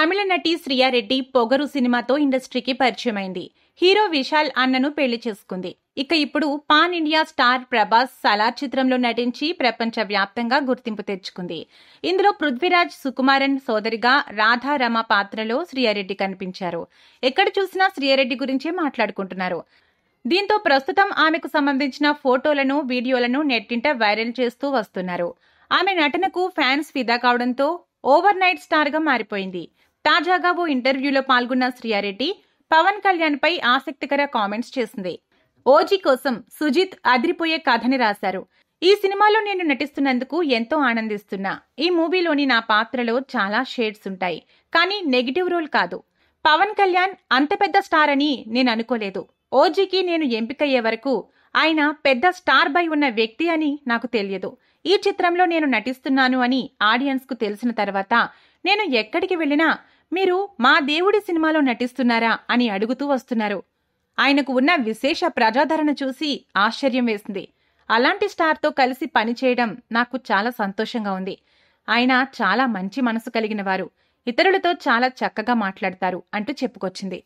తమిళ నటి శ్రీయారెడ్డి పొగరు సినిమాతో ఇండస్ట్రీకి పరిచయమైంది హీరో విశాల్ అన్నను పెళ్లి చేసుకుంది ఇక ఇప్పుడు pan India star Prabhas Salaar చిత్రంలో నటించి ప్రపంచ వ్యాప్తంగా గుర్తింపు తెచ్చుకుంది ఇందులో పృథ్వీరాజ్ సుకుమారన్ సోదరిగా రాధారమ పాత్రలో శ్రీయారెడ్డి కనిపించారు ఎక్కడ చూసినా శ్రీయారెడ్డి గురించే మాట్లాడుకుంటున్నారు దీంతో ప్రస్తుతం ఆమెకు సంబంధించిన ఫోటోలను వీడియోలను నెట్టింట వైరల్ చేస్తూ వస్తున్నారు ఆమె నటనకు ఫ్యాన్స్ ఫిదా కావడంతో ఓవర్ నైట్ స్టార్గా మారిపోయింది తాజాగా ఓ ఇంటర్వ్యూలో పాల్గొన్న శ్రీయారెడ్డి పవన్ కళ్యాణ్పై ఆసక్తికర కామెంట్స్ చేసింది ఓజీ కోసం సుజిత్ అదిరిపోయే కథని రాశారు ఈ సినిమాలో నేను నటిస్తున్నందుకు ఎంతో ఆనందిస్తున్నా ఈ మూవీలోని నా పాత్రలో చాలా షేడ్స్ ఉంటాయి కానీ నెగిటివ్ రోల్ కాదు పవన్ కళ్యాణ్ అంత పెద్ద స్టార్ అని నేను అనుకోలేదు ఓజీకి నేను ఎంపికయ్యే వరకు ఆయన పెద్ద స్టార్ బై ఉన్న వ్యక్తి అని నాకు తెలియదు ఈ చిత్రంలో నేను నటిస్తున్నాను అని ఆడియన్స్కు తెలిసిన తర్వాత నేను ఎక్కడికి వెళ్ళినా మీరు మా దేవుడి సినిమాలో నటిస్తున్నారా అని అడుగుతూ వస్తున్నారు ఆయనకు ఉన్న విశేష ప్రజాదరణ చూసి ఆశ్చర్యం వేసింది అలాంటి స్టార్తో కలిసి పనిచేయడం నాకు చాలా సంతోషంగా ఉంది ఆయన చాలా మంచి మనసు కలిగిన వారు ఇతరులతో చాలా చక్కగా మాట్లాడతారు అంటూ చెప్పుకొచ్చింది